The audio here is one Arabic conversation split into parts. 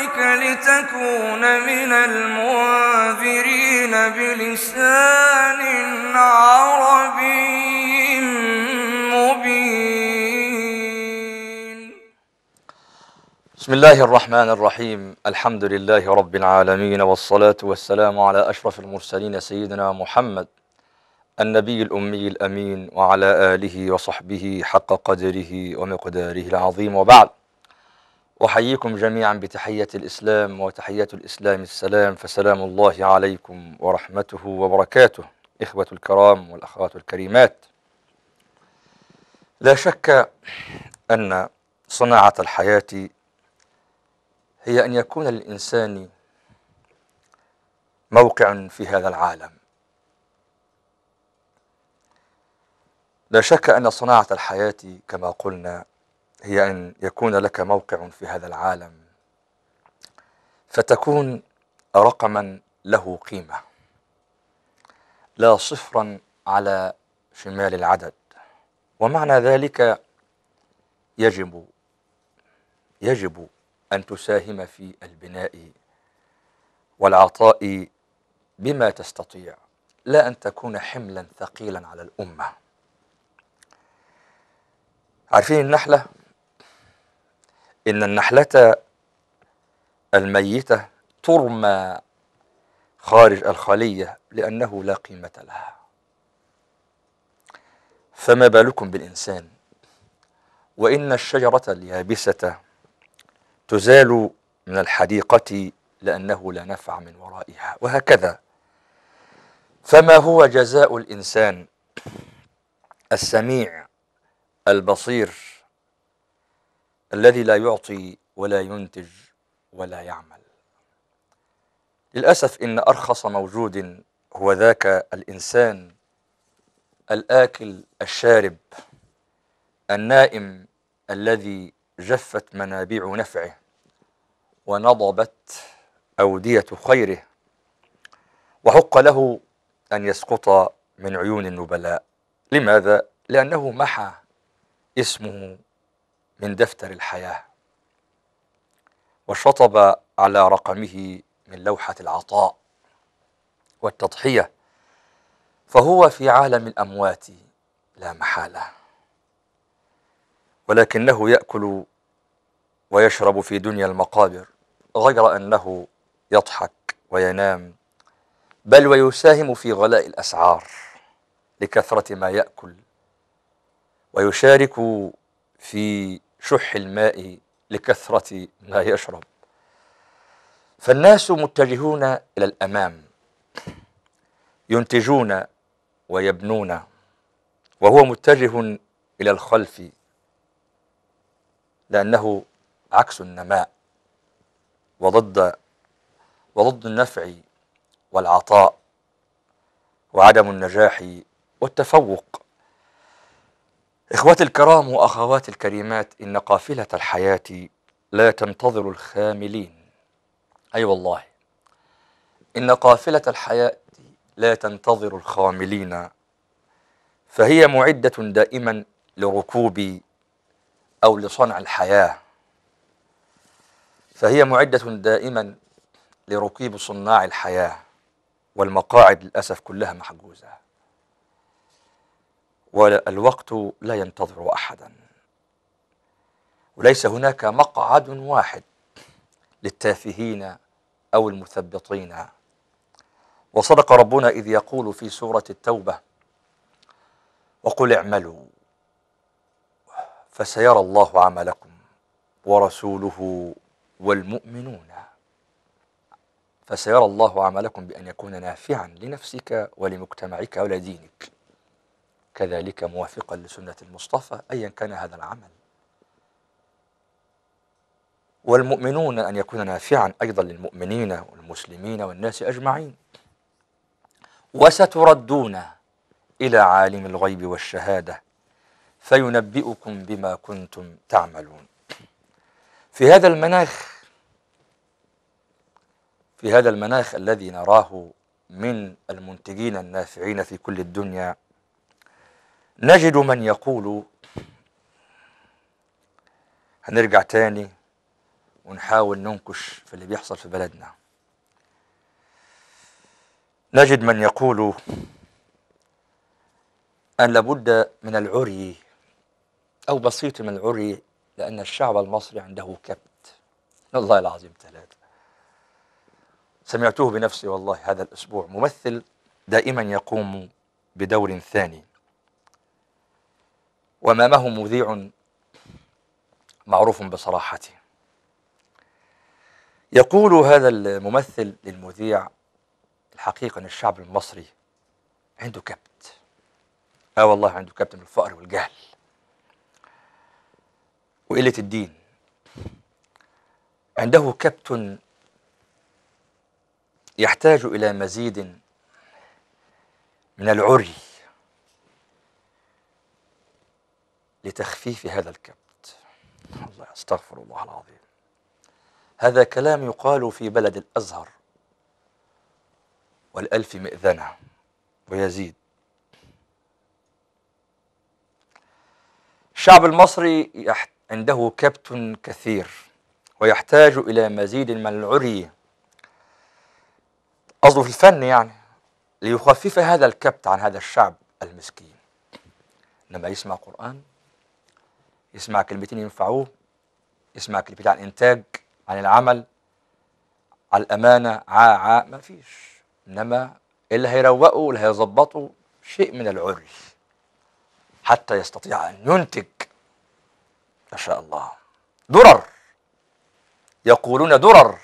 ذلك لتكون من المنذرين بلسان عربي مبين بسم الله الرحمن الرحيم الحمد لله رب العالمين والصلاة والسلام على أشرف المرسلين سيدنا محمد النبي الأمي الأمين وعلى آله وصحبه حق قدره ومقداره العظيم وبعد أحييكم جميعا بتحية الإسلام وتحية الإسلام السلام فسلام الله عليكم ورحمته وبركاته إخوة الكرام والأخوات الكريمات لا شك أن صناعة الحياة هي أن يكون للإنسان موقع في هذا العالم لا شك أن صناعة الحياة كما قلنا هي أن يكون لك موقع في هذا العالم فتكون رقما له قيمة لا صفرا على شمال العدد ومعنى ذلك يجب يجب أن تساهم في البناء والعطاء بما تستطيع لا أن تكون حملا ثقيلا على الأمة عارفين النحلة إن النحلة الميتة ترمى خارج الخلية لأنه لا قيمة لها فما بالكم بالإنسان وإن الشجرة اليابسة تزال من الحديقة لأنه لا نفع من ورائها وهكذا فما هو جزاء الإنسان السميع البصير الذي لا يعطي ولا ينتج ولا يعمل للأسف إن أرخص موجود هو ذاك الإنسان الآكل الشارب النائم الذي جفت منابع نفعه ونضبت أودية خيره وحق له أن يسقط من عيون النبلاء لماذا؟ لأنه محى اسمه من دفتر الحياة وشطب على رقمه من لوحة العطاء والتضحية فهو في عالم الأموات لا محالة ولكنه يأكل ويشرب في دنيا المقابر غير أنه يضحك وينام بل ويساهم في غلاء الأسعار لكثرة ما يأكل ويشارك في شح الماء لكثرة ما يشرب فالناس متجهون إلى الأمام ينتجون ويبنون وهو متجه إلى الخلف لأنه عكس النماء وضد وضد النفع والعطاء وعدم النجاح والتفوق إخواتي الكرام وأخواتي الكريمات إن قافلة الحياة لا تنتظر الخاملين أي أيوة والله إن قافلة الحياة لا تنتظر الخاملين فهي معدة دائما لركوب أو لصنع الحياة فهي معدة دائما لركوب صناع الحياة والمقاعد للأسف كلها محجوزة والوقت لا ينتظر احدا وليس هناك مقعد واحد للتافهين او المثبطين وصدق ربنا اذ يقول في سوره التوبه وقل اعملوا فسيرى الله عملكم ورسوله والمؤمنون فسيرى الله عملكم بأن يكون نافعا لنفسك ولمجتمعك ولدينك كذلك موافقا لسنة المصطفى أيا كان هذا العمل والمؤمنون أن يكون نافعا أيضا للمؤمنين والمسلمين والناس أجمعين وستردون إلى عالم الغيب والشهادة فينبئكم بما كنتم تعملون في هذا المناخ في هذا المناخ الذي نراه من المنتجين النافعين في كل الدنيا نجد من يقول هنرجع تاني ونحاول ننكش في اللي بيحصل في بلدنا نجد من يقول أن لابد من العري أو بسيط من العري لأن الشعب المصري عنده كبت والله العظيم ثلاثة سمعته بنفسي والله هذا الأسبوع ممثل دائما يقوم بدور ثاني وامامه مذيع معروف بصراحته يقول هذا الممثل للمذيع الحقيقة أن الشعب المصري عنده كبت آه والله عنده كبت من الفقر والجهل وقلة الدين عنده كبت يحتاج إلى مزيد من العري لتخفيف هذا الكبت الله استغفر الله العظيم هذا كلام يقال في بلد الأزهر والألف مئذنة ويزيد الشعب المصري عنده كبت كثير ويحتاج إلى مزيد من العري قصده في الفن يعني ليخفف هذا الكبت عن هذا الشعب المسكين لما يسمع قرآن يسمع كلمتين ينفعوه يسمع كلمتين عن الانتاج عن العمل على الامانه عا عا ما فيش انما اللي هيروقه واللي هيظبطه شيء من العري حتى يستطيع ان ينتج ما شاء الله درر يقولون درر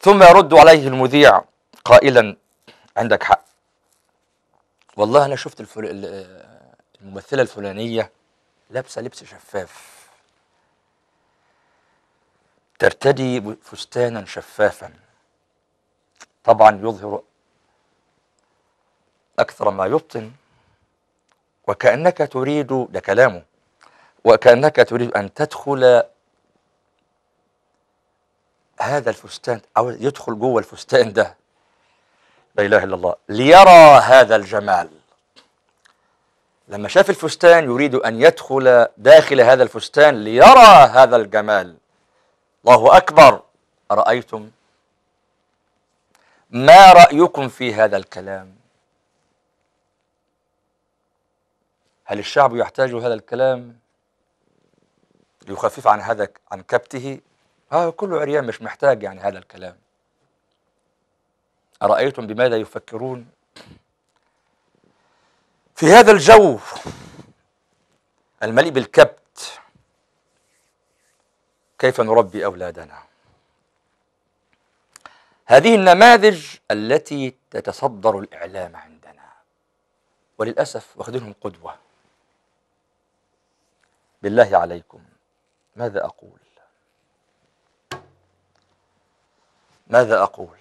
ثم يرد عليه المذيع قائلا عندك حق والله انا شفت الفل... الممثله الفلانيه لابسه لبس شفاف ترتدي فستانا شفافا طبعا يظهر اكثر ما يبطن وكانك تريد ده كلامه وكانك تريد ان تدخل هذا الفستان او يدخل جوه الفستان ده لا اله الا الله ليرى هذا الجمال لما شاف الفستان يريد أن يدخل داخل هذا الفستان ليرى هذا الجمال الله أكبر أرأيتم ما رأيكم في هذا الكلام هل الشعب يحتاج هذا الكلام ليخفف عن هذا عن كبته ها كل عريان مش محتاج يعني هذا الكلام أرأيتم بماذا يفكرون في هذا الجو المليء بالكبت كيف نربي أولادنا هذه النماذج التي تتصدر الإعلام عندنا وللأسف واخذينهم قدوة بالله عليكم ماذا أقول ماذا أقول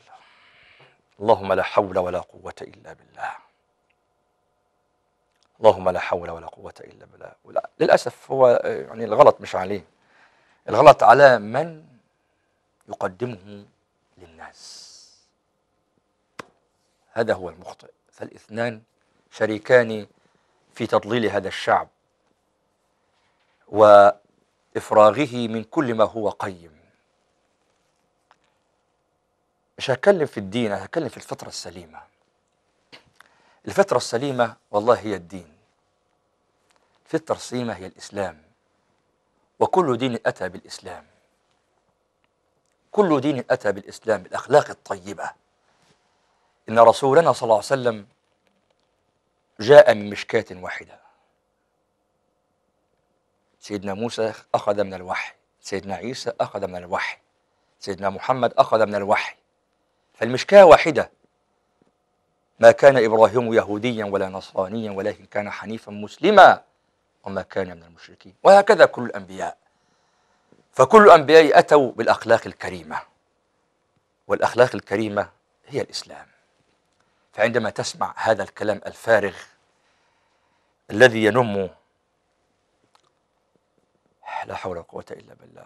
اللهم لا حول ولا قوة إلا بالله اللهم لا حول ولا قوة إلا بالله ولا. للأسف هو يعني الغلط مش عليه الغلط على من يقدمه للناس هذا هو المخطئ فالاثنان شريكان في تضليل هذا الشعب وإفراغه من كل ما هو قيم مش هتكلم في الدين هتكلم في الفطرة السليمة الفترة السليمة والله هي الدين الفترة السليمة هي الإسلام وكل دين أتى بالإسلام كل دين أتى بالإسلام بالأخلاق الطيبة إن رسولنا صلى الله عليه وسلم جاء من مشكاة واحدة سيدنا موسى أخذ من الوحي سيدنا عيسى أخذ من الوحي سيدنا محمد أخذ من الوحي فالمشكاة واحدة ما كان إبراهيم يهوديا ولا نصرانيا ولكن كان حنيفا مسلما وما كان من المشركين وهكذا كل الأنبياء فكل الأنبياء أتوا بالأخلاق الكريمة والأخلاق الكريمة هي الإسلام فعندما تسمع هذا الكلام الفارغ الذي ينم لا حول ولا قوة إلا بالله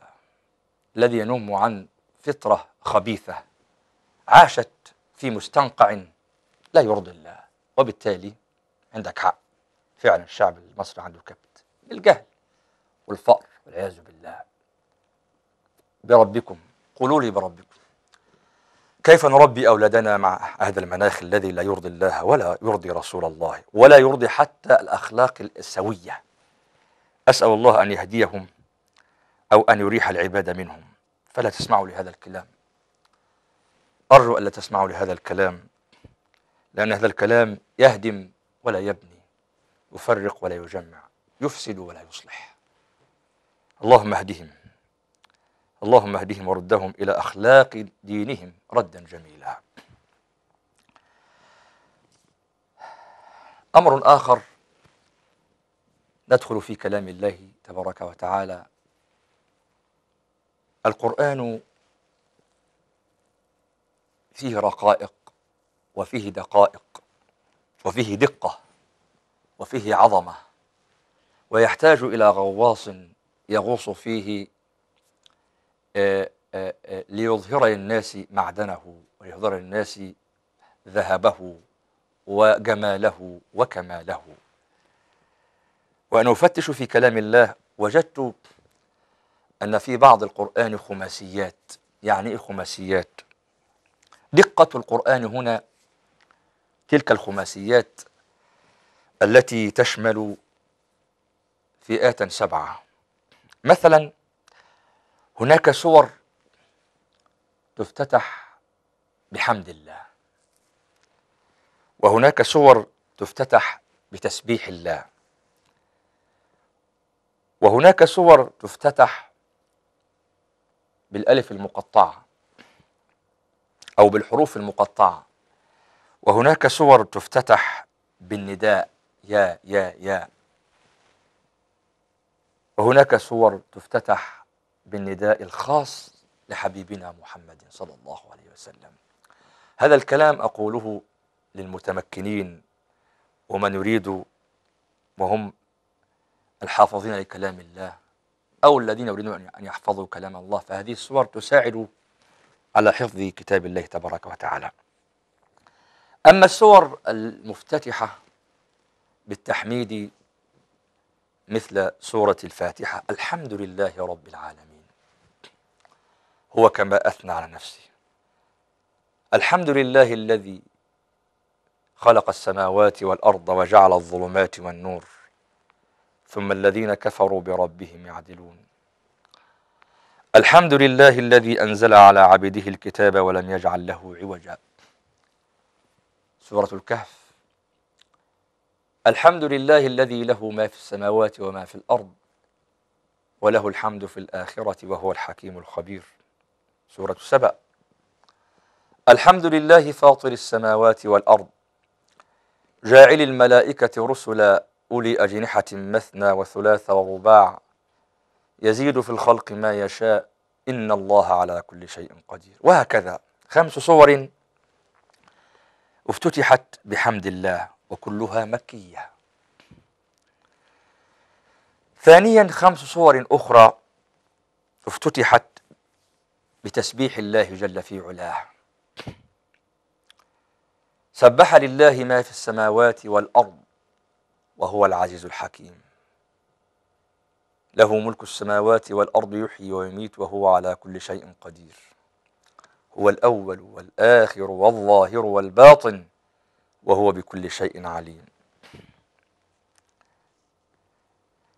الذي ينم عن فطرة خبيثة عاشت في مستنقع لا يرضي الله وبالتالي عندك حق فعلا الشعب المصري عنده كبت الجهل والفقر والعياذ بالله بربكم قولوا لي بربكم كيف نربي أولادنا مع هذا المناخ الذي لا يرضي الله ولا يرضي رسول الله ولا يرضي حتى الأخلاق السوية أسأل الله أن يهديهم أو أن يريح العباد منهم فلا تسمعوا لهذا الكلام أرجو ألا تسمعوا لهذا الكلام لأن هذا الكلام يهدم ولا يبني يفرق ولا يجمع يفسد ولا يصلح اللهم اهدهم اللهم اهدهم وردهم إلى أخلاق دينهم ردا جميلا أمر آخر ندخل في كلام الله تبارك وتعالى القرآن فيه رقائق وفيه دقائق وفيه دقة وفيه عظمة ويحتاج إلى غواص يغوص فيه آه، آه، آه، ليظهر للناس معدنه ويظهر للناس ذهبه وجماله وكماله وأنا أفتش في كلام الله وجدت أن في بعض القرآن خماسيات يعني إيه خماسيات؟ دقة القرآن هنا تلك الخماسيات التي تشمل فئات سبعة مثلا هناك سور تفتتح بحمد الله وهناك سور تفتتح بتسبيح الله وهناك سور تفتتح بالألف المقطعة أو بالحروف المقطعة وهناك صور تفتتح بالنداء يا يا يا وهناك صور تفتتح بالنداء الخاص لحبيبنا محمد صلى الله عليه وسلم هذا الكلام اقوله للمتمكنين ومن يريد وهم الحافظين لكلام الله او الذين يريدون ان يحفظوا كلام الله فهذه الصور تساعد على حفظ كتاب الله تبارك وتعالى أما السور المفتتحة بالتحميد مثل سورة الفاتحة الحمد لله رب العالمين هو كما أثنى على نفسه الحمد لله الذي خلق السماوات والأرض وجعل الظلمات والنور ثم الذين كفروا بربهم يعدلون الحمد لله الذي أنزل على عبده الكتاب ولم يجعل له عوجا سورة الكهف الحمد لله الذي له ما في السماوات وما في الأرض وله الحمد في الآخرة وهو الحكيم الخبير سورة سبأ الحمد لله فاطر السماوات والأرض جاعل الملائكة رسلا أولي أجنحة مثنى وثلاث ورباع يزيد في الخلق ما يشاء إن الله على كل شيء قدير وهكذا خمس صور افتتحت بحمد الله وكلها مكية ثانيا خمس صور أخرى افتتحت بتسبيح الله جل في علاه سبح لله ما في السماوات والأرض وهو العزيز الحكيم له ملك السماوات والأرض يحيي ويميت وهو على كل شيء قدير هو الأول والآخر والظاهر والباطن وهو بكل شيء عليم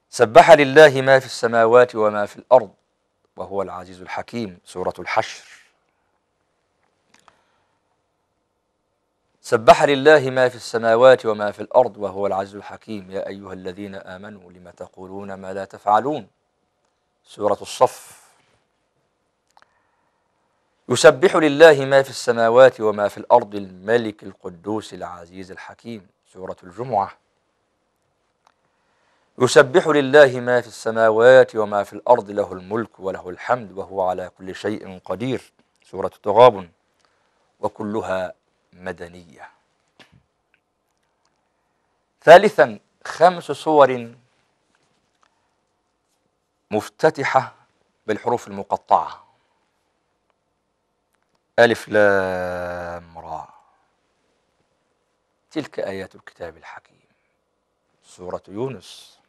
سبح لله ما في السماوات وما في الأرض وهو العزيز الحكيم سورة الحشر سبح لله ما في السماوات وما في الأرض وهو العزيز الحكيم يا أيها الذين آمنوا لم تقولون ما لا تفعلون سورة الصف يسبح لله ما في السماوات وما في الأرض الملك القدوس العزيز الحكيم سورة الجمعة يسبح لله ما في السماوات وما في الأرض له الملك وله الحمد وهو على كل شيء قدير سورة التغابن وكلها مدنية ثالثا خمس صور مفتتحة بالحروف المقطعة ألف لام را تلك آيات الكتاب الحكيم سورة يونس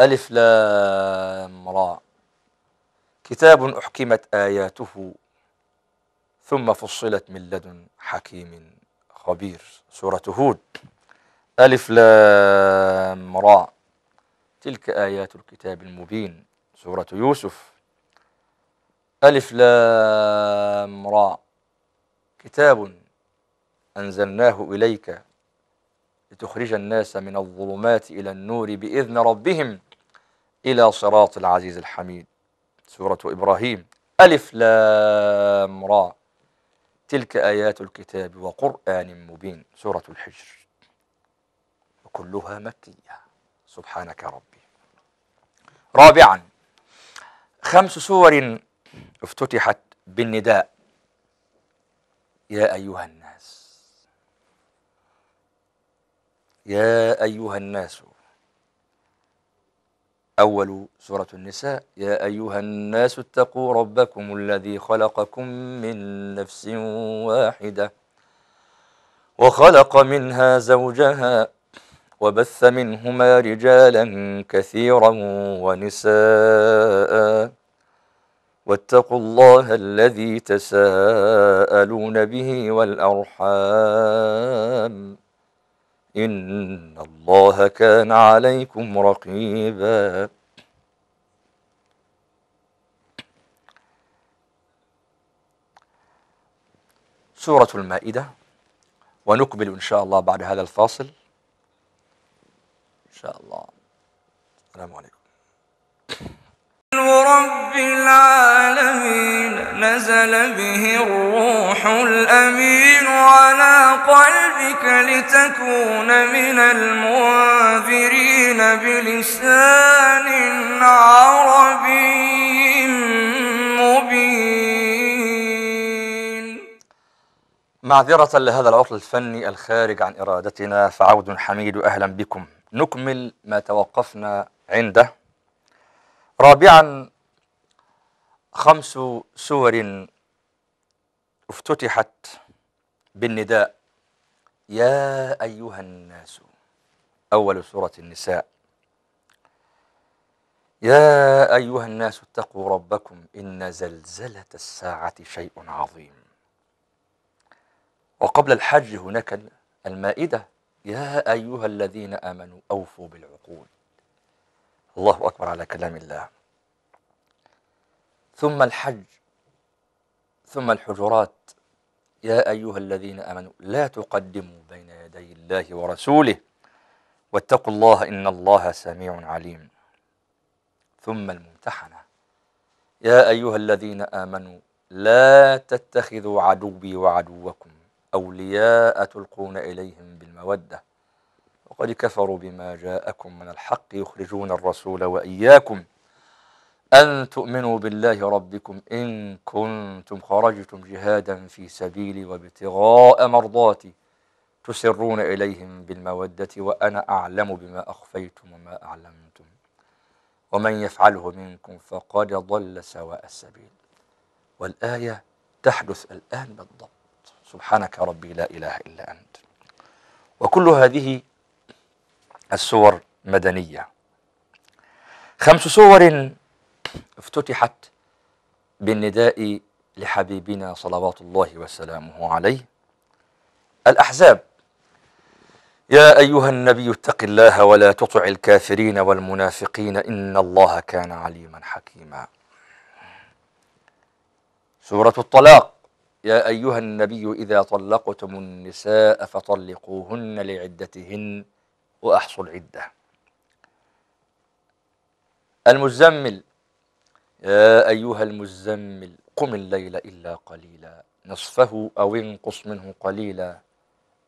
ألف لام را كتاب أحكمت آياته ثم فصلت من لدن حكيم خبير سورة هود ألف لام را تلك آيات الكتاب المبين سورة يوسف ألف لام را كتاب أنزلناه إليك لتخرج الناس من الظلمات إلى النور بإذن ربهم إلى صراط العزيز الحميد سورة إبراهيم ألف لام را تلك آيات الكتاب وقرآن مبين سورة الحجر وكلها مكية سبحانك ربي رابعا خمس سور افتتحت بالنداء يا أيها الناس يا أيها الناس أول سورة النساء يا أيها الناس اتقوا ربكم الذي خلقكم من نفس واحدة وخلق منها زوجها وبث منهما رجالا كثيرا ونساء واتقوا الله الذي تساءلون به والأرحام إن الله كان عليكم رقيبا سورة المائدة ونكمل إن شاء الله بعد هذا الفاصل إن شاء الله السلام عليكم رب العالمين نزل به الروح الأمين على قلبك لتكون من المنذرين بلسان عربي مبين معذرة لهذا العطل الفني الخارج عن إرادتنا فعود حميد أهلا بكم نكمل ما توقفنا عنده رابعا خمس سور افتتحت بالنداء يا أيها الناس أول سورة النساء يا أيها الناس اتقوا ربكم إن زلزلة الساعة شيء عظيم وقبل الحج هناك المائدة يا أيها الذين آمنوا أوفوا بالعقود الله أكبر على كلام الله ثم الحج ثم الحجرات يا أيها الذين آمنوا لا تقدموا بين يدي الله ورسوله واتقوا الله إن الله سميع عليم ثم الممتحنة يا أيها الذين آمنوا لا تتخذوا عدوي وعدوكم أولياء تلقون إليهم بالمودة وقد كفروا بما جاءكم من الحق يخرجون الرسول وإياكم أن تؤمنوا بالله ربكم إن كنتم خرجتم جهادا في سبيلي وابتغاء مرضاتي تسرون إليهم بالمودة وأنا أعلم بما أخفيتم وما أعلمتم ومن يفعله منكم فقد ضل سواء السبيل والآية تحدث الآن بالضبط سبحانك ربي لا إله إلا أنت وكل هذه السور مدنية خمس سور افتتحت بالنداء لحبيبنا صلوات الله وسلامه عليه الأحزاب يا أيها النبي اتق الله ولا تطع الكافرين والمنافقين إن الله كان عليما حكيما سورة الطلاق يا أيها النبي إذا طلقتم النساء فطلقوهن لعدتهن وأحصل عدة المزمل يا أيها المزمل قم الليل إلا قليلا نصفه أو انقص منه قليلا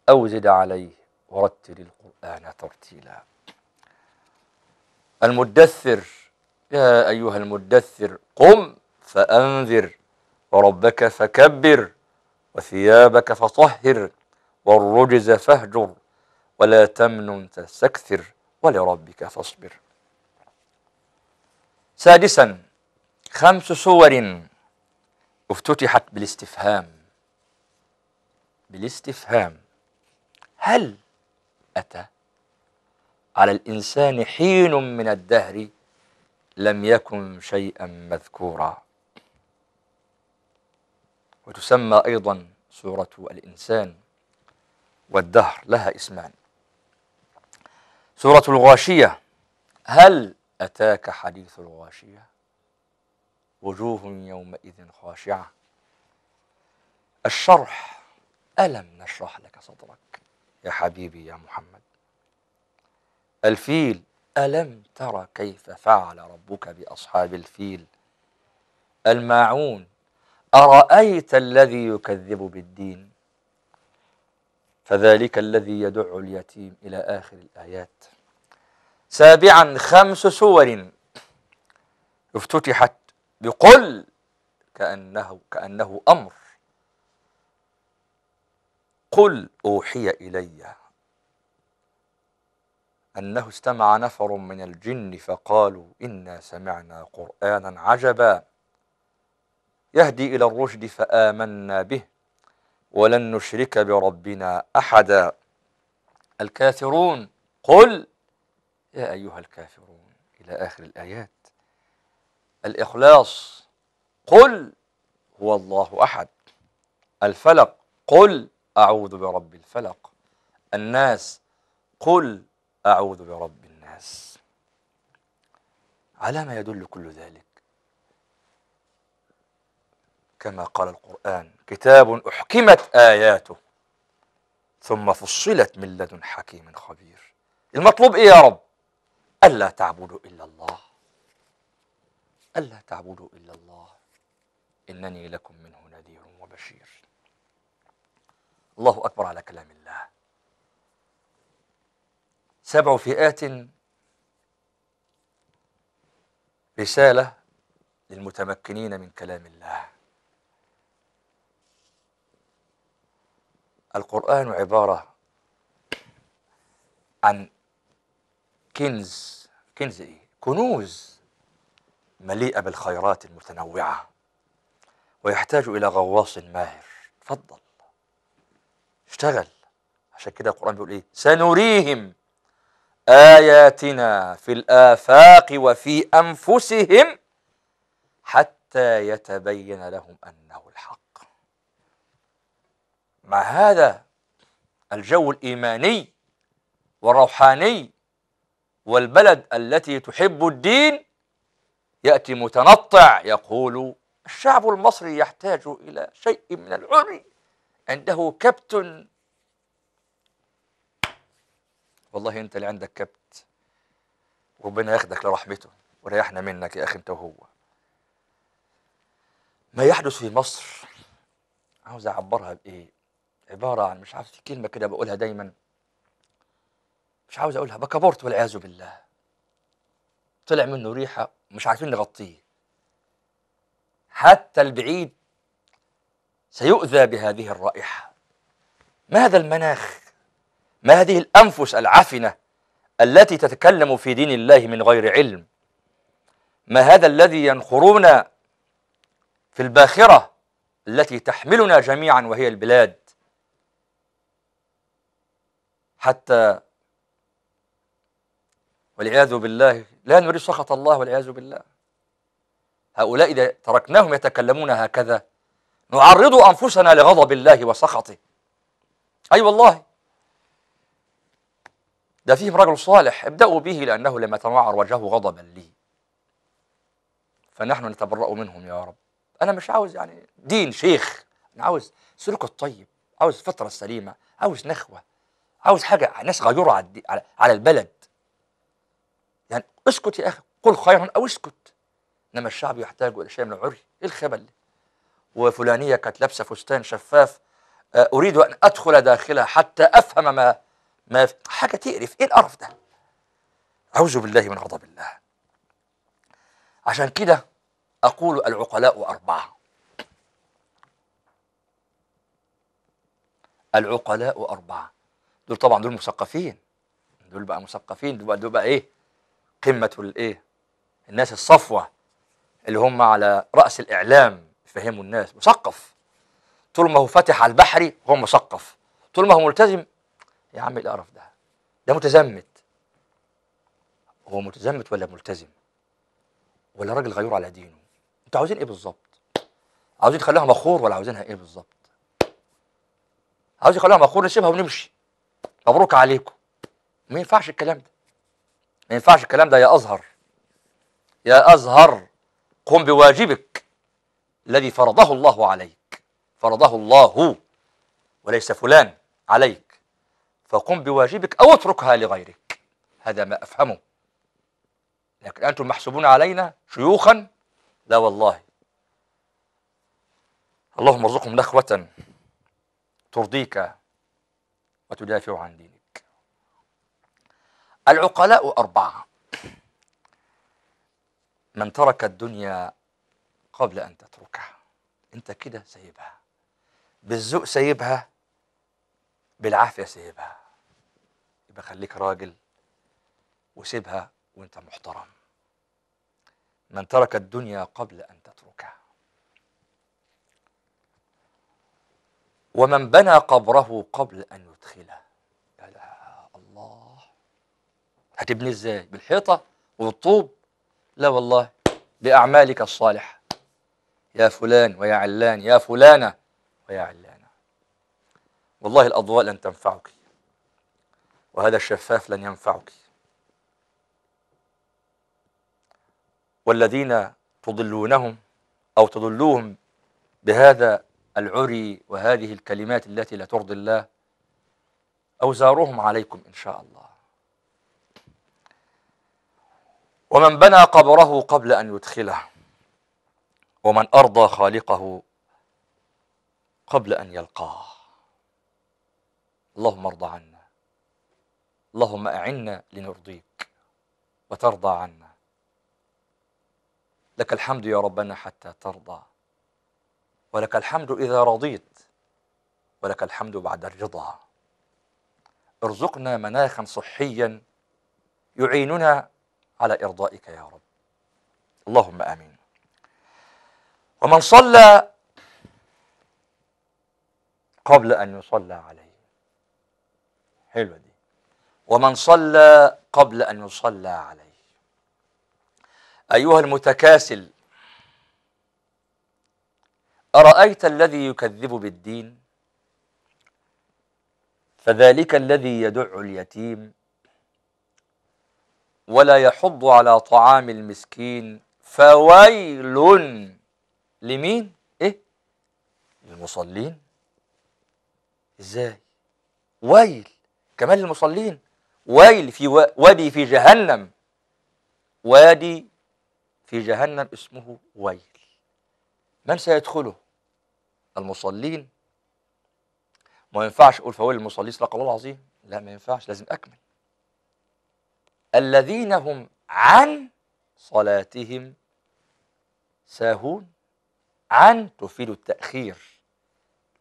أو زد عليه ورتل القرآن ترتيلا المدثر يا أيها المدثر قم فأنذر وربك فكبر وثيابك فطهر والرجز فاهجر ولا تمنن تستكثر ولربك فاصبر سادسا خمس صور افتتحت بالاستفهام بالاستفهام هل أتى على الإنسان حين من الدهر لم يكن شيئا مذكورا وتسمى أيضا سورة الإنسان والدهر لها اسمان سورة الغاشية هل أتاك حديث الغاشية وجوه يومئذ خاشعة الشرح ألم نشرح لك صدرك يا حبيبي يا محمد الفيل ألم ترى كيف فعل ربك بأصحاب الفيل الماعون أرأيت الذي يكذب بالدين فذلك الذي يدع اليتيم إلى آخر الآيات سابعا خمس سور افتتحت بقل كأنه كأنه أمر قل أوحي إلي أنه استمع نفر من الجن فقالوا إنا سمعنا قرآنا عجبا يهدي إلى الرشد فآمنا به ولن نشرك بربنا أحدا الكافرون قل يا أيها الكافرون إلى آخر الآيات الإخلاص قل هو الله أحد الفلق قل أعوذ برب الفلق الناس قل أعوذ برب الناس على ما يدل كل ذلك كما قال القرآن كتاب أحكمت آياته ثم فصلت من لدن حكيم خبير المطلوب إيه يا رب ألا تعبدوا إلا الله ألا تعبدوا إلا الله إنني لكم منه نذير وبشير الله أكبر على كلام الله سبع فئات رسالة للمتمكنين من كلام الله القرآن عبارة عن كنز كنز إيه؟ كنوز مليئة بالخيرات المتنوعة ويحتاج إلى غواص ماهر تفضل اشتغل عشان كده القرآن بيقول إيه سنريهم آياتنا في الآفاق وفي أنفسهم حتى يتبين لهم أنه الحق مع هذا الجو الإيماني والروحاني والبلد التي تحب الدين يأتي متنطع يقول الشعب المصري يحتاج إلى شيء من العري عنده كبت والله أنت اللي عندك كبت ربنا ياخدك لرحمته وريحنا منك يا أخي أنت وهو ما يحدث في مصر عاوز أعبرها بإيه عباره عن مش عارف كلمه كده بقولها دايما مش عاوز اقولها بكابورت والعياذ بالله طلع منه ريحه مش عارفين نغطيه حتى البعيد سيؤذى بهذه الرائحه ما هذا المناخ ما هذه الانفس العفنه التي تتكلم في دين الله من غير علم ما هذا الذي ينخرون في الباخره التي تحملنا جميعا وهي البلاد حتى والعياذ بالله لا نريد سخط الله والعياذ بالله هؤلاء إذا تركناهم يتكلمون هكذا نعرض أنفسنا لغضب الله وسخطه أي أيوة والله ده فيهم رجل صالح ابدأوا به لأنه لما تنوعر وجهه غضبا لي فنحن نتبرأ منهم يا رب أنا مش عاوز يعني دين شيخ أنا عاوز سلوك الطيب عاوز فطرة سليمة عاوز نخوة عاوز حاجه ناس غيروا على, على على البلد يعني اسكت يا اخي قل خيرا او اسكت انما الشعب يحتاج الى شيء من العري ايه الخبل وفلانيه كانت لابسه فستان شفاف آه، اريد ان ادخل داخلها حتى افهم ما ما حاجه تقرف ايه القرف ده اعوذ بالله من غضب الله عشان كده اقول العقلاء اربعه العقلاء أربعة دول طبعا دول مثقفين دول بقى مثقفين دول بقى, دول بقى ايه قمه الايه الناس الصفوه اللي هم على راس الاعلام يفهموا الناس مثقف طول ما هو فاتح على البحري هو مثقف طول ما هو ملتزم يا عم إيه القرف ده ده متزمت هو متزمت ولا ملتزم ولا راجل غيور على دينه انتوا عاوزين ايه بالظبط عاوزين تخلوها مخور ولا عاوزينها ايه بالظبط عاوز يخلوها مخور نسيبها ونمشي مبروك عليكم ما ينفعش الكلام ده ما ينفعش الكلام ده يا أزهر يا أزهر قم بواجبك الذي فرضه الله عليك فرضه الله وليس فلان عليك فقم بواجبك أو اتركها لغيرك هذا ما أفهمه لكن أنتم محسوبون علينا شيوخا لا والله اللهم ارزقهم نخوة ترضيك وتدافع عن دينك العقلاء أربعة من ترك الدنيا قبل أن تتركها أنت كده سيبها بالذوق سيبها بالعافية سيبها يبقى خليك راجل وسيبها وانت محترم من ترك الدنيا قبل أن تتركها ومن بنى قبره قبل أن يدخله يا الله هتبني ازاي بالحيطة وبالطوب لا والله بأعمالك الصالحة يا فلان ويا علان يا فلانة ويا علانة والله الأضواء لن تنفعك وهذا الشفاف لن ينفعك والذين تضلونهم أو تضلوهم بهذا العري وهذه الكلمات التي لا ترضي الله أوزارهم عليكم إن شاء الله ومن بنى قبره قبل أن يدخله ومن أرضى خالقه قبل أن يلقاه اللهم ارضى عنا اللهم أعنا لنرضيك وترضى عنا لك الحمد يا ربنا حتى ترضى ولك الحمد إذا رضيت ولك الحمد بعد الرضا ارزقنا مناخا صحيا يعيننا على إرضائك يا رب اللهم آمين ومن صلى قبل أن يصلى عليه حلوة دي ومن صلى قبل أن يصلى عليه أيها المتكاسل أرأيت الذي يكذب بالدين فذلك الذي يدع اليتيم ولا يحض على طعام المسكين فويل لمين؟ إيه؟ للمصلين إزاي؟ ويل كمان للمصلين ويل في و... وادي في جهنم وادي في جهنم اسمه ويل من سيدخله المصلين ما ينفعش اقول فويل المصلين صدق الله العظيم لا ما ينفعش لازم اكمل الذين هم عن صلاتهم ساهون عن تفيد التاخير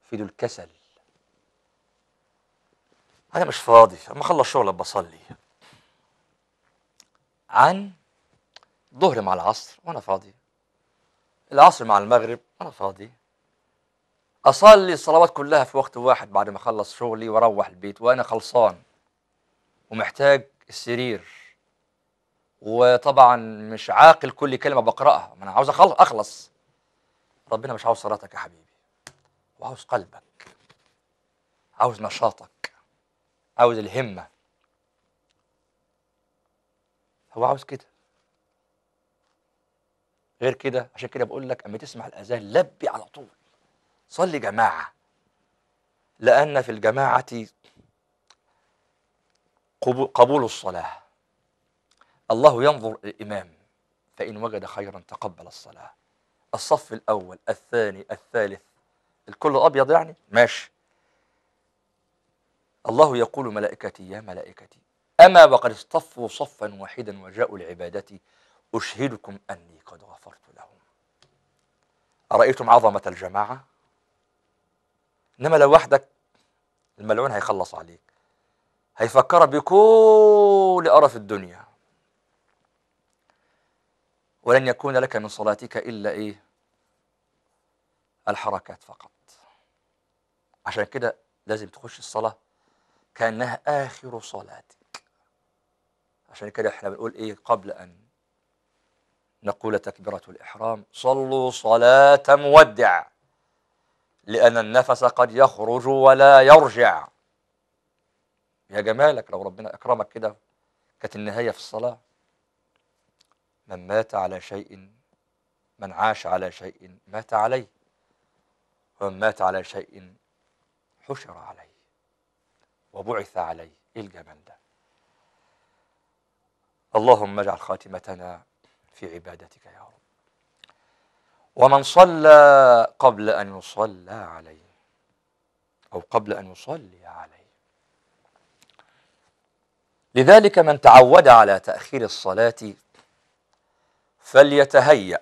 تفيد الكسل انا مش فاضي اما اخلص شغل بصلي عن ظهر مع العصر وانا فاضي العصر مع المغرب أنا فاضي أصلي الصلوات كلها في وقت واحد بعد ما أخلص شغلي وأروح البيت وأنا خلصان ومحتاج السرير وطبعا مش عاقل كل كلمة بقرأها ما أنا عاوز أخلص ربنا مش عاوز صلاتك يا حبيبي وعاوز قلبك عاوز نشاطك عاوز الهمة هو عاوز كده غير كده عشان كده بقول لك اما تسمع الاذان لبي على طول صلي جماعه لان في الجماعه قبول الصلاه الله ينظر الامام فان وجد خيرا تقبل الصلاه الصف الاول الثاني الثالث الكل ابيض يعني ماشي الله يقول ملائكتي يا ملائكتي أما وقد اصطفوا صفا واحدا وجاءوا لعبادتي أشهدكم أني قد غفرت لهم أرأيتم عظمة الجماعة إنما لو وحدك الملعون هيخلص عليك هيفكرك بكل قرف الدنيا ولن يكون لك من صلاتك إلا إيه الحركات فقط عشان كده لازم تخش الصلاة كأنها آخر صلاتك عشان كده احنا بنقول إيه قبل أن نقول تكبيرة الإحرام صلوا صلاة مودع لأن النفس قد يخرج ولا يرجع يا جمالك لو ربنا أكرمك كده كانت النهاية في الصلاة من مات على شيء من عاش على شيء مات عليه ومن مات على شيء حشر عليه وبعث عليه إيه الجمال ده اللهم اجعل خاتمتنا في عبادتك يا رب ومن صلى قبل أن يصلى عليه أو قبل أن يصلي عليه لذلك من تعود على تأخير الصلاة فليتهيأ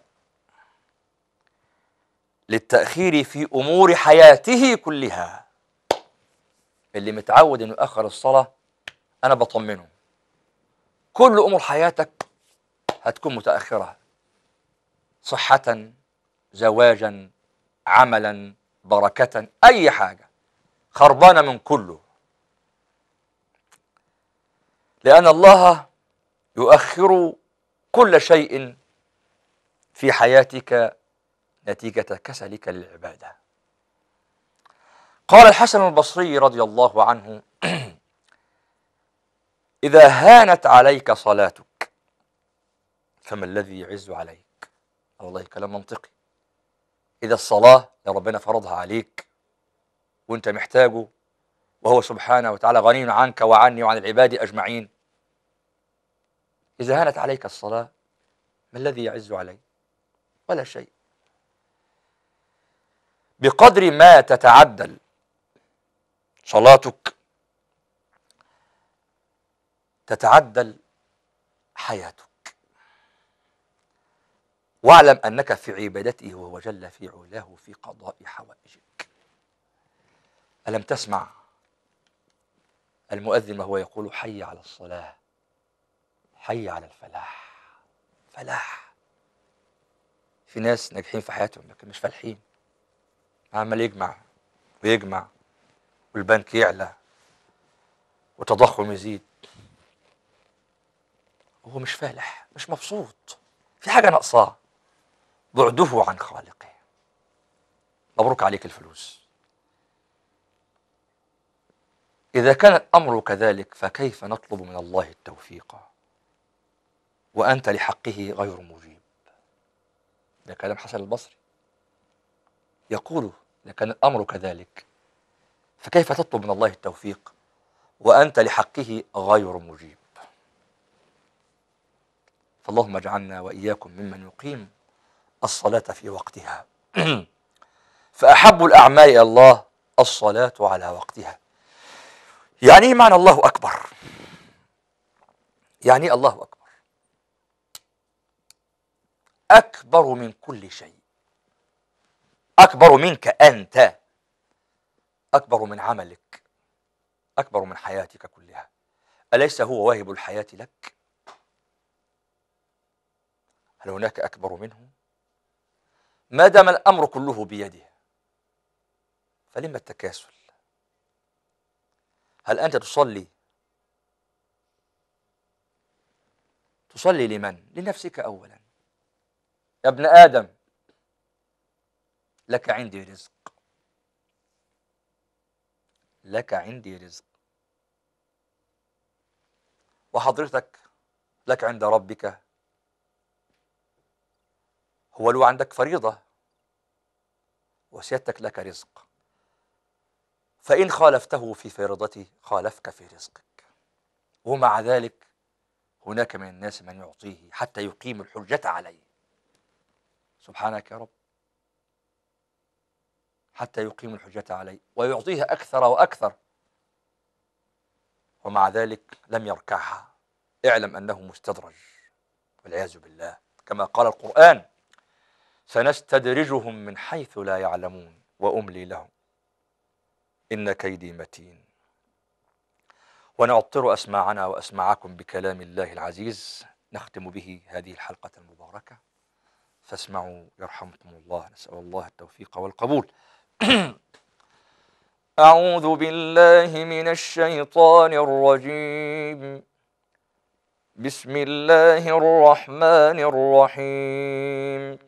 للتأخير في أمور حياته كلها اللي متعود أنه يأخر الصلاة أنا بطمنه كل أمور حياتك هتكون متأخرة صحة زواجا عملا بركة أي حاجة خربانة من كله لأن الله يؤخر كل شيء في حياتك نتيجة كسلك للعبادة قال الحسن البصري رضي الله عنه إذا هانت عليك صلاتك فما الذي يعز عليك والله كلام منطقي إذا الصلاة يا ربنا فرضها عليك وأنت محتاجه وهو سبحانه وتعالى غني عنك وعني وعن العباد أجمعين إذا هانت عليك الصلاة ما الذي يعز عليك ولا شيء بقدر ما تتعدل صلاتك تتعدل حياتك واعلم أنك في عبادته وهو جل في علاه في قضاء حوائجك ألم تسمع المؤذن وهو يقول حي على الصلاة حي على الفلاح فلاح في ناس ناجحين في حياتهم لكن مش فالحين عمال يجمع ويجمع والبنك يعلى والتضخم يزيد وهو مش فالح مش مبسوط في حاجة ناقصاه بعده عن خالقه مبروك عليك الفلوس إذا كان الأمر كذلك فكيف نطلب من الله التوفيق وأنت لحقه غير مجيب ده كلام حسن البصري يقول إذا كان الأمر كذلك فكيف تطلب من الله التوفيق وأنت لحقه غير مجيب فاللهم اجعلنا وإياكم ممن يقيم الصلاة في وقتها فأحب الأعمال إلى الله الصلاة على وقتها يعني إيه معنى الله أكبر يعني إيه الله أكبر أكبر من كل شيء أكبر منك أنت أكبر من عملك أكبر من حياتك كلها أليس هو واهب الحياة لك؟ هل هناك أكبر منه؟ ما دام الأمر كله بيده فلما التكاسل هل أنت تصلي تصلي لمن لنفسك أولا يا ابن آدم لك عندي رزق لك عندي رزق وحضرتك لك عند ربك هو لو عندك فريضة وسيادتك لك رزق فإن خالفته في فريضته خالفك في رزقك ومع ذلك هناك من الناس من يعطيه حتى يقيم الحجة عليه سبحانك يا رب حتى يقيم الحجة عليه ويعطيه أكثر وأكثر ومع ذلك لم يركعها اعلم أنه مستدرج والعياذ بالله كما قال القرآن سنستدرجهم من حيث لا يعلمون وأملي لهم إن كيدي متين ونعطر أسماعنا وأسماعكم بكلام الله العزيز نختم به هذه الحلقة المباركة فاسمعوا يرحمكم الله نسأل الله التوفيق والقبول أعوذ بالله من الشيطان الرجيم بسم الله الرحمن الرحيم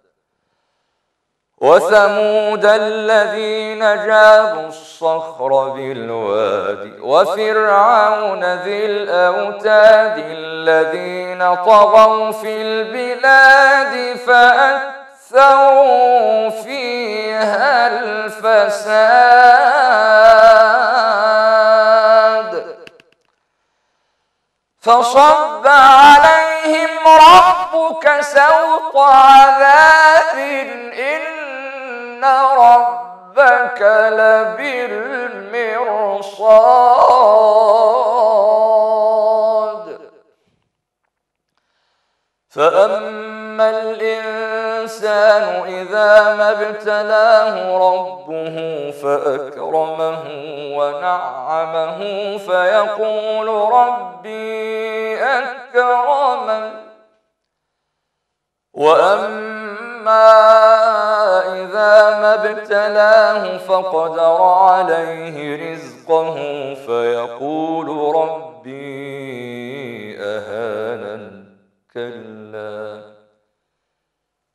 وثمود الذين جابوا الصخر بالوادي وفرعون ذي الأوتاد الذين طغوا في البلاد فأثروا فيها الفساد فصب عليهم ربك سوط عذاب إن إن ربك لبالمرصاد فأما الإنسان إذا ما ابتلاه ربه فأكرمه ونعمه فيقول ربي أكرمن وأما ما إذا ما ابتلاه فقدر عليه رزقه فيقول ربي أهانا كلا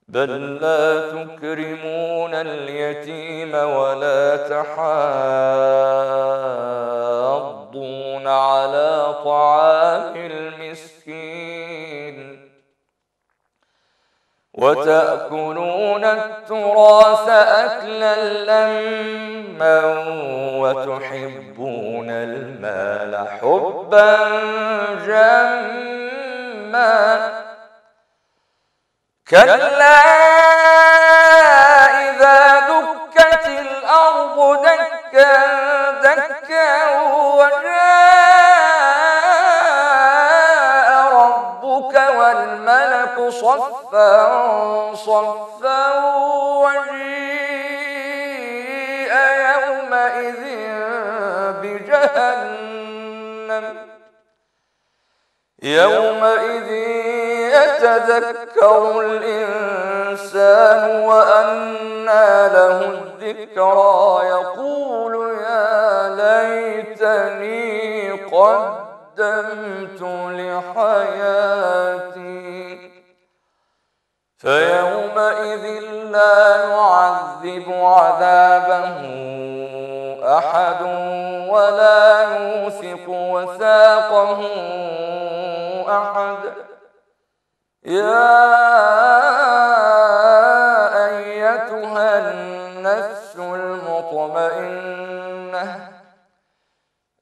بل لا تكرمون اليتيم ولا تحاضون على طعام وتأكلون التراث أكلا لما وتحبون المال حبا جما كلا إذا دكت الأرض دكا دكا وجاء صفا صفا وجيء يومئذ بجهنم يومئذ يتذكر الإنسان وأنى له الذكرى يقول يا ليتني قدمت لحياتي فيومئذ لا يعذب عذابه أحد ولا يوثق وثاقه أحد يا أيتها النفس المطمئنة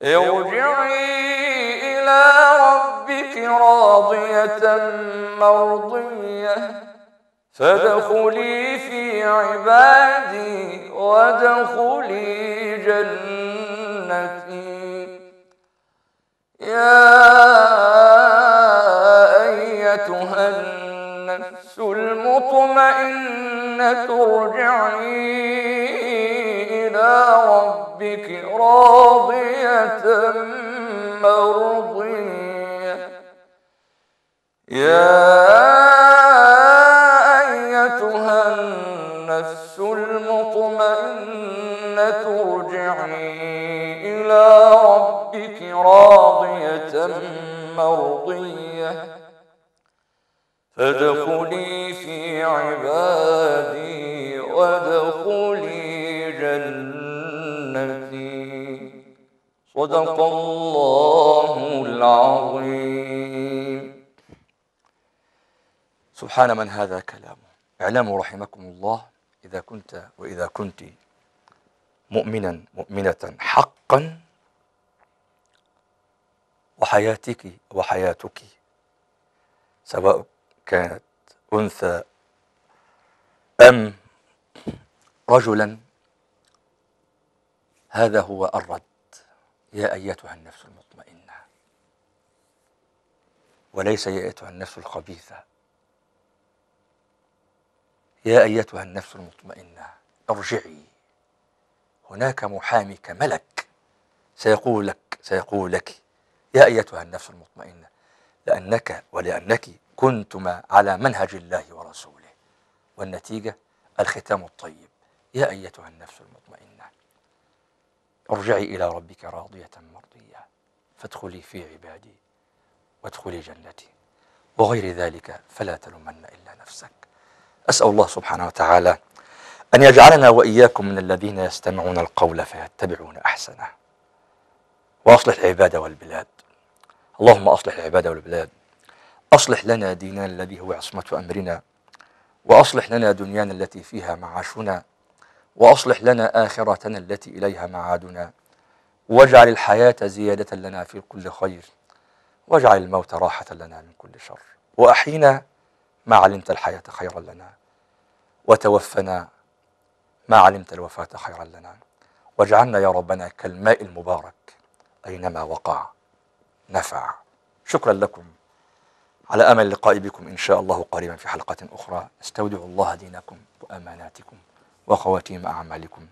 ارجعي إلى ربك راضية مرضية فادخلي في عبادي وادخلي جنتي يا أيتها النفس المطمئنة ارجعي إلى ربك راضية مرضية يا ربك راضية مرضية فادخلي في عبادي وادخلي جنتي صدق الله العظيم سبحان من هذا كلامه اعلموا رحمكم الله إذا كنت وإذا كنت مؤمنا مؤمنة حقا وحياتك وحياتك سواء كانت أنثى أم رجلا هذا هو الرد يا أيتها النفس المطمئنة وليس يا أيتها النفس الخبيثة يا أيتها النفس المطمئنة ارجعي هناك محامك ملك سيقول لك سيقول لك يا أيتها النفس المطمئنة لأنك ولأنك كنتما على منهج الله ورسوله والنتيجة الختام الطيب يا أيتها النفس المطمئنة ارجعي إلى ربك راضية مرضية فادخلي في عبادي وادخلي جنتي وغير ذلك فلا تلومن إلا نفسك أسأل الله سبحانه وتعالى أن يجعلنا وإياكم من الذين يستمعون القول فيتبعون أحسنه وأصلح العباد والبلاد اللهم أصلح العباد والبلاد أصلح لنا ديننا الذي هو عصمة أمرنا وأصلح لنا دنيانا التي فيها معاشنا وأصلح لنا آخرتنا التي إليها معادنا واجعل الحياة زيادة لنا في كل خير واجعل الموت راحة لنا من كل شر وأحينا ما علمت الحياة خيرا لنا وتوفنا ما علمت الوفاة خيرا لنا واجعلنا يا ربنا كالماء المبارك أينما وقع نفع شكرا لكم على امل اللقاء بكم ان شاء الله قريبا في حلقه اخرى استودع الله دينكم واماناتكم وخواتيم اعمالكم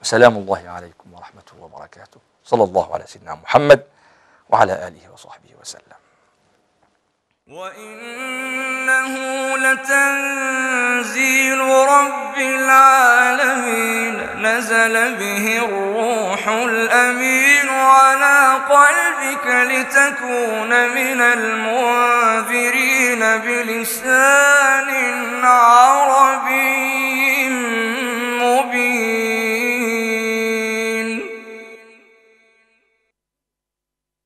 وسلام الله عليكم ورحمه الله وبركاته صلى الله على سيدنا محمد وعلى اله وصحبه وسلم وإنه لتنزيل رب العالمين نزل به الروح الأمين على قلبك لتكون من المنذرين بلسان عربي